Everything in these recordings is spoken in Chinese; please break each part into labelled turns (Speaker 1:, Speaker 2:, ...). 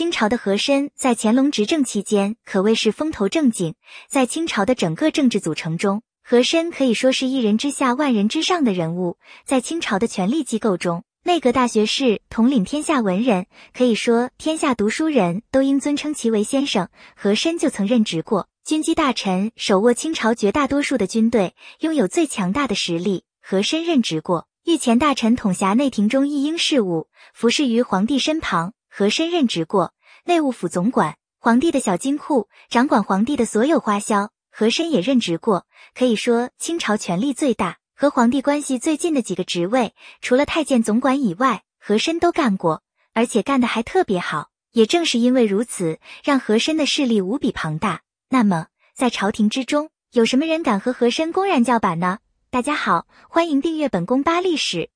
Speaker 1: 清朝的和珅在乾隆执政期间可谓是风头正劲。在清朝的整个政治组成中，和珅可以说是一人之下，万人之上的人物。在清朝的权力机构中，内阁大学士统领天下文人，可以说天下读书人都应尊称其为先生。和珅就曾任职过军机大臣，手握清朝绝大多数的军队，拥有最强大的实力。和珅任职过御前大臣，统辖内廷中一应事务，服侍于皇帝身旁。和珅任职过内务府总管，皇帝的小金库，掌管皇帝的所有花销。和珅也任职过，可以说清朝权力最大、和皇帝关系最近的几个职位，除了太监总管以外，和珅都干过，而且干得还特别好。也正是因为如此，让和珅的势力无比庞大。那么，在朝廷之中，有什么人敢和和珅公然叫板呢？大家好，欢迎订阅本宫八历史。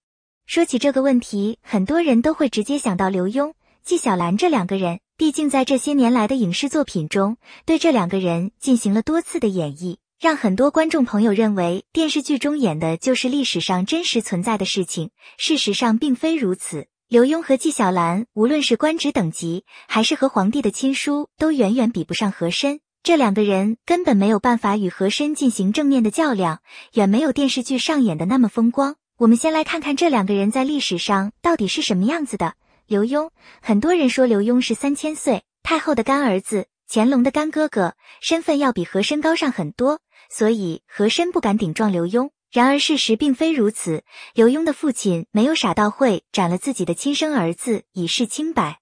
Speaker 1: 说起这个问题，很多人都会直接想到刘墉。纪晓岚这两个人，毕竟在这些年来的影视作品中，对这两个人进行了多次的演绎，让很多观众朋友认为电视剧中演的就是历史上真实存在的事情。事实上并非如此。刘墉和纪晓岚无论是官职等级，还是和皇帝的亲疏，都远远比不上和珅。这两个人根本没有办法与和珅进行正面的较量，远没有电视剧上演的那么风光。我们先来看看这两个人在历史上到底是什么样子的。刘墉，很多人说刘墉是三千岁太后的干儿子，乾隆的干哥哥，身份要比和珅高上很多，所以和珅不敢顶撞刘墉。然而事实并非如此，刘墉的父亲没有傻到会斩了自己的亲生儿子以示清白，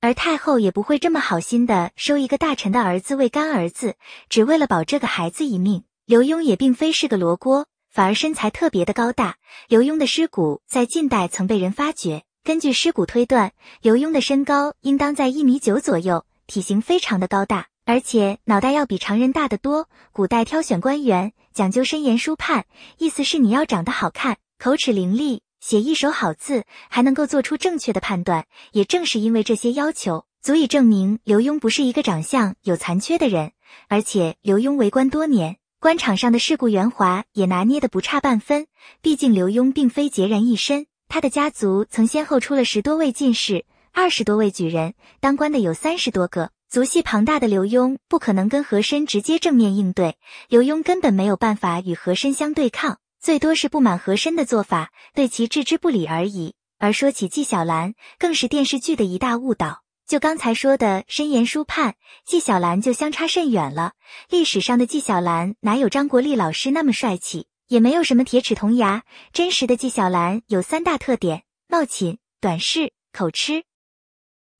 Speaker 1: 而太后也不会这么好心的收一个大臣的儿子为干儿子，只为了保这个孩子一命。刘墉也并非是个罗锅，反而身材特别的高大。刘墉的尸骨在近代曾被人发掘。根据尸骨推断，刘墉的身高应当在一米九左右，体型非常的高大，而且脑袋要比常人大得多。古代挑选官员讲究身言书判，意思是你要长得好看，口齿伶俐，写一手好字，还能够做出正确的判断。也正是因为这些要求，足以证明刘墉不是一个长相有残缺的人。而且刘墉为官多年，官场上的世故圆滑也拿捏得不差半分。毕竟刘墉并非孑然一身。他的家族曾先后出了十多位进士，二十多位举人，当官的有三十多个，族系庞大的刘墉不可能跟和珅直接正面应对，刘墉根本没有办法与和珅相对抗，最多是不满和珅的做法，对其置之不理而已。而说起纪晓岚，更是电视剧的一大误导。就刚才说的申言书判，纪晓岚就相差甚远了。历史上的纪晓岚哪有张国立老师那么帅气？也没有什么铁齿铜牙，真实的纪晓岚有三大特点：貌寝、短视、口吃，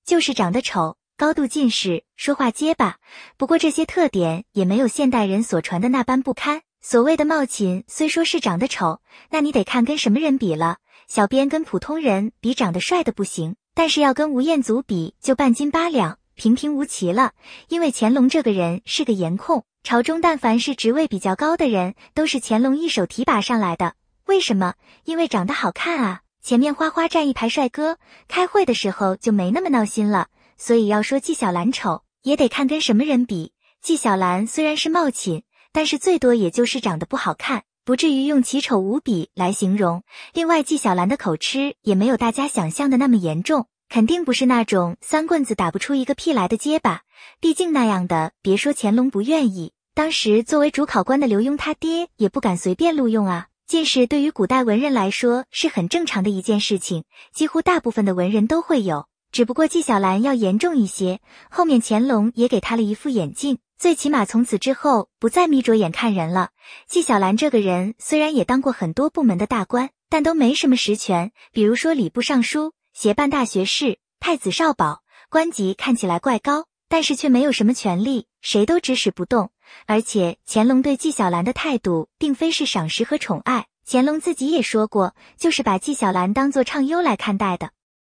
Speaker 1: 就是长得丑、高度近视、说话结巴。不过这些特点也没有现代人所传的那般不堪。所谓的貌寝，虽说是长得丑，那你得看跟什么人比了。小编跟普通人比，长得帅的不行，但是要跟吴彦祖比，就半斤八两。平平无奇了，因为乾隆这个人是个颜控，朝中但凡是职位比较高的人，都是乾隆一手提拔上来的。为什么？因为长得好看啊。前面花花站一排帅哥，开会的时候就没那么闹心了。所以要说纪晓岚丑，也得看跟什么人比。纪晓岚虽然是貌寝，但是最多也就是长得不好看，不至于用奇丑无比来形容。另外，纪晓岚的口吃也没有大家想象的那么严重。肯定不是那种三棍子打不出一个屁来的结巴，毕竟那样的，别说乾隆不愿意，当时作为主考官的刘墉他爹也不敢随便录用啊。近视对于古代文人来说是很正常的一件事情，几乎大部分的文人都会有，只不过纪晓岚要严重一些。后面乾隆也给他了一副眼镜，最起码从此之后不再眯着眼看人了。纪晓岚这个人虽然也当过很多部门的大官，但都没什么实权，比如说礼部尚书。协办大学士、太子少保官级看起来怪高，但是却没有什么权力，谁都指使不动。而且乾隆对纪晓岚的态度，并非是赏识和宠爱。乾隆自己也说过，就是把纪晓岚当做唱优来看待的。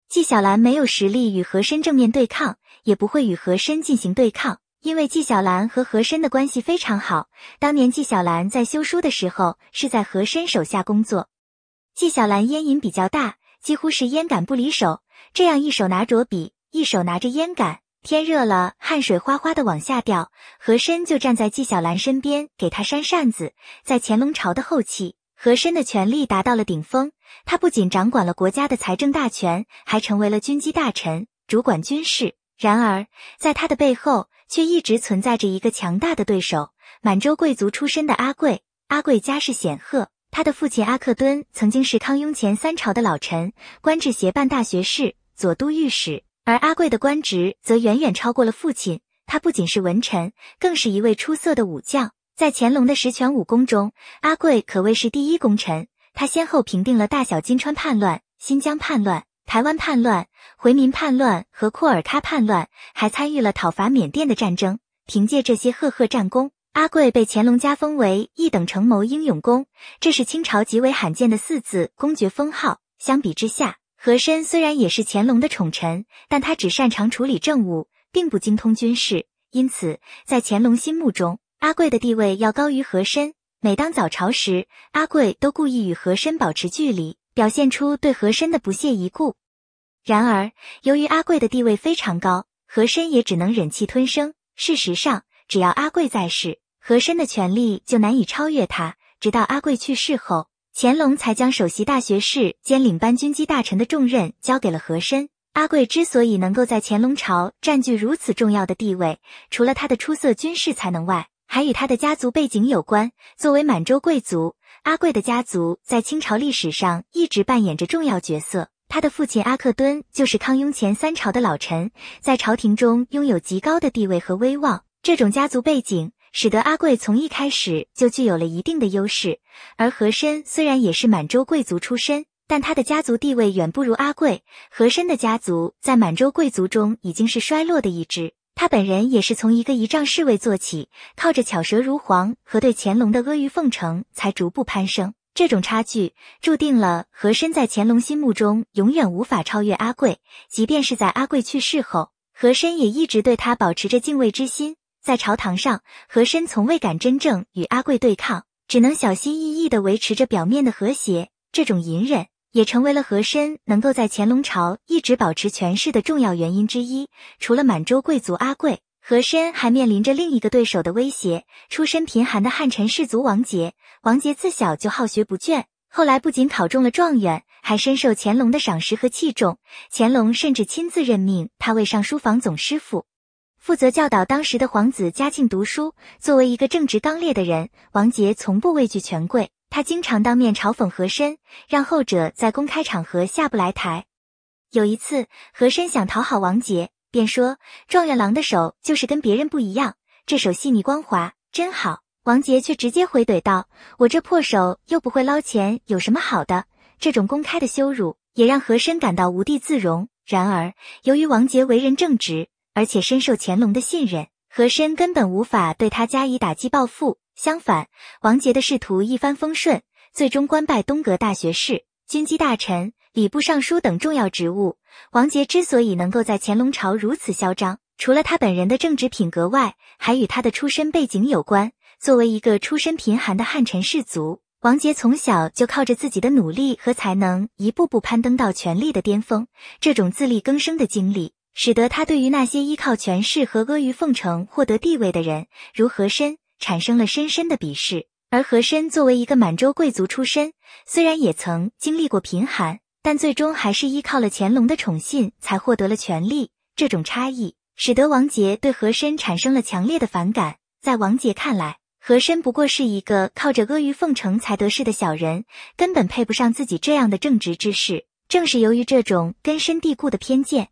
Speaker 1: 纪晓岚没有实力与和珅正面对抗，也不会与和珅进行对抗，因为纪晓岚和和珅的关系非常好。当年纪晓岚在修书的时候，是在和珅手下工作。纪晓岚烟瘾比较大。几乎是烟杆不离手，这样一手拿着笔，一手拿着烟杆。天热了，汗水哗哗的往下掉。和珅就站在纪晓岚身边，给他扇扇子。在乾隆朝的后期，和珅的权力达到了顶峰，他不仅掌管了国家的财政大权，还成为了军机大臣，主管军事。然而，在他的背后，却一直存在着一个强大的对手——满洲贵族出身的阿贵。阿贵家世显赫。他的父亲阿克敦曾经是康雍乾三朝的老臣，官至协办大学士、左都御史，而阿贵的官职则远远超过了父亲。他不仅是文臣，更是一位出色的武将。在乾隆的十全武功中，阿贵可谓是第一功臣。他先后平定了大小金川叛乱、新疆叛乱、台湾叛乱、回民叛乱和库尔喀叛乱，还参与了讨伐缅甸的战争。凭借这些赫赫战功。阿桂被乾隆加封为一等成谋英勇公，这是清朝极为罕见的四字公爵封号。相比之下，和珅虽然也是乾隆的宠臣，但他只擅长处理政务，并不精通军事，因此在乾隆心目中，阿桂的地位要高于和珅。每当早朝时，阿桂都故意与和珅保持距离，表现出对和珅的不屑一顾。然而，由于阿桂的地位非常高，和珅也只能忍气吞声。事实上，只要阿贵在世，和珅的权力就难以超越他。直到阿贵去世后，乾隆才将首席大学士兼领班军机大臣的重任交给了和珅。阿贵之所以能够在乾隆朝占据如此重要的地位，除了他的出色军事才能外，还与他的家族背景有关。作为满洲贵族，阿贵的家族在清朝历史上一直扮演着重要角色。他的父亲阿克敦就是康雍乾三朝的老臣，在朝廷中拥有极高的地位和威望。这种家族背景使得阿贵从一开始就具有了一定的优势，而和珅虽然也是满洲贵族出身，但他的家族地位远不如阿贵。和珅的家族在满洲贵族中已经是衰落的一支，他本人也是从一个仪仗侍卫做起，靠着巧舌如簧和对乾隆的阿谀奉承才逐步攀升。这种差距注定了和珅在乾隆心目中永远无法超越阿贵，即便是在阿贵去世后，和珅也一直对他保持着敬畏之心。在朝堂上，和珅从未敢真正与阿贵对抗，只能小心翼翼地维持着表面的和谐。这种隐忍也成为了和珅能够在乾隆朝一直保持权势的重要原因之一。除了满洲贵族阿贵，和珅还面临着另一个对手的威胁——出身贫寒的汉臣士族王杰。王杰自小就好学不倦，后来不仅考中了状元，还深受乾隆的赏识和器重。乾隆甚至亲自任命他为上书房总师傅。负责教导当时的皇子嘉靖读书。作为一个正直刚烈的人，王杰从不畏惧权贵。他经常当面嘲讽和珅，让后者在公开场合下不来台。有一次，和珅想讨好王杰，便说：“状元郎的手就是跟别人不一样，这手细腻光滑，真好。”王杰却直接回怼道：“我这破手又不会捞钱，有什么好的？”这种公开的羞辱也让和珅感到无地自容。然而，由于王杰为人正直。而且深受乾隆的信任，和珅根本无法对他加以打击报复。相反，王杰的仕途一帆风顺，最终官拜东阁大学士、军机大臣、礼部尚书等重要职务。王杰之所以能够在乾隆朝如此嚣张，除了他本人的正直品格外，还与他的出身背景有关。作为一个出身贫寒的汉臣士族，王杰从小就靠着自己的努力和才能，一步步攀登到权力的巅峰。这种自力更生的经历。使得他对于那些依靠权势和阿谀奉承获得地位的人，如和珅，产生了深深的鄙视。而和珅作为一个满洲贵族出身，虽然也曾经历过贫寒，但最终还是依靠了乾隆的宠信才获得了权力。这种差异，使得王杰对和珅产生了强烈的反感。在王杰看来，和珅不过是一个靠着阿谀奉承才得势的小人，根本配不上自己这样的正直之士。正是由于这种根深蒂固的偏见。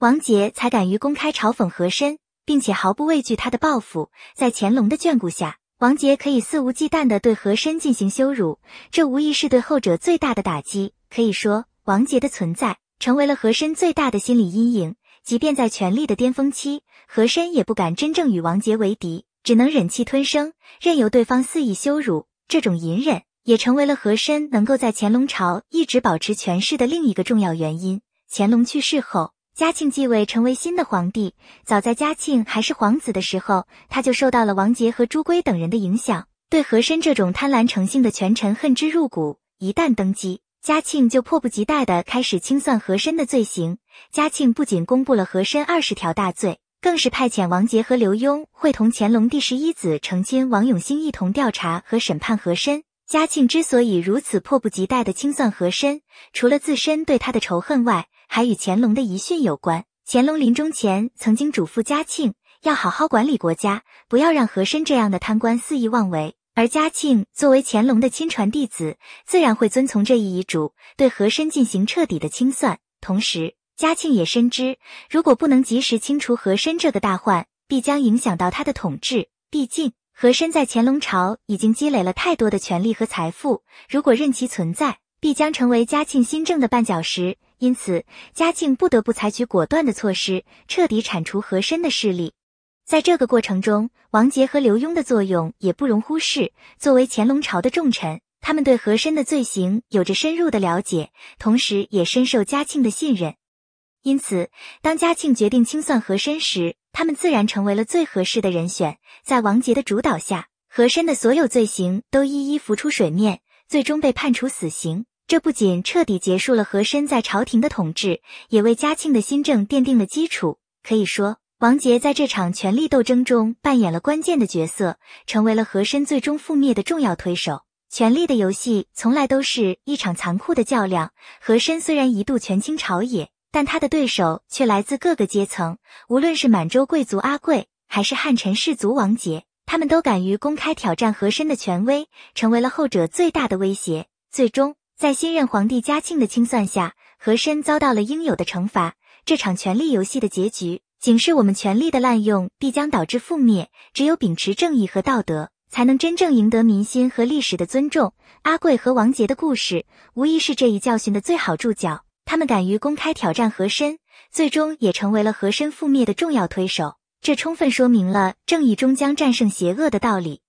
Speaker 1: 王杰才敢于公开嘲讽和珅，并且毫不畏惧他的报复。在乾隆的眷顾下，王杰可以肆无忌惮的对和珅进行羞辱，这无疑是对后者最大的打击。可以说，王杰的存在成为了和珅最大的心理阴影。即便在权力的巅峰期，和珅也不敢真正与王杰为敌，只能忍气吞声，任由对方肆意羞辱。这种隐忍也成为了和珅能够在乾隆朝一直保持权势的另一个重要原因。乾隆去世后，嘉庆继位，成为新的皇帝。早在嘉庆还是皇子的时候，他就受到了王杰和朱圭等人的影响，对和珅这种贪婪成性的权臣恨之入骨。一旦登基，嘉庆就迫不及待地开始清算和珅的罪行。嘉庆不仅公布了和珅二十条大罪，更是派遣王杰和刘墉会同乾隆第十一子成亲王永兴一同调查和审判和珅。嘉庆之所以如此迫不及待地清算和珅，除了自身对他的仇恨外，还与乾隆的遗训有关。乾隆临终前曾经嘱咐嘉庆要好好管理国家，不要让和珅这样的贪官肆意妄为。而嘉庆作为乾隆的亲传弟子，自然会遵从这一遗嘱，对和珅进行彻底的清算。同时，嘉庆也深知，如果不能及时清除和珅这个大患，必将影响到他的统治。毕竟，和珅在乾隆朝已经积累了太多的权力和财富，如果任其存在，必将成为嘉庆新政的绊脚石。因此，嘉庆不得不采取果断的措施，彻底铲除和珅的势力。在这个过程中，王杰和刘墉的作用也不容忽视。作为乾隆朝的重臣，他们对和珅的罪行有着深入的了解，同时也深受嘉庆的信任。因此，当嘉庆决定清算和珅时，他们自然成为了最合适的人选。在王杰的主导下，和珅的所有罪行都一一浮出水面，最终被判处死刑。这不仅彻底结束了和珅在朝廷的统治，也为嘉庆的新政奠定了基础。可以说，王杰在这场权力斗争中扮演了关键的角色，成为了和珅最终覆灭的重要推手。权力的游戏从来都是一场残酷的较量。和珅虽然一度权倾朝野，但他的对手却来自各个阶层，无论是满洲贵族阿贵，还是汉臣士族王杰，他们都敢于公开挑战和珅的权威，成为了后者最大的威胁。最终。在新任皇帝嘉庆的清算下，和珅遭到了应有的惩罚。这场权力游戏的结局，警示我们权力的滥用必将导致覆灭。只有秉持正义和道德，才能真正赢得民心和历史的尊重。阿贵和王杰的故事，无疑是这一教训的最好注脚。他们敢于公开挑战和珅，最终也成为了和珅覆灭的重要推手。这充分说明了正义终将战胜邪恶的道理。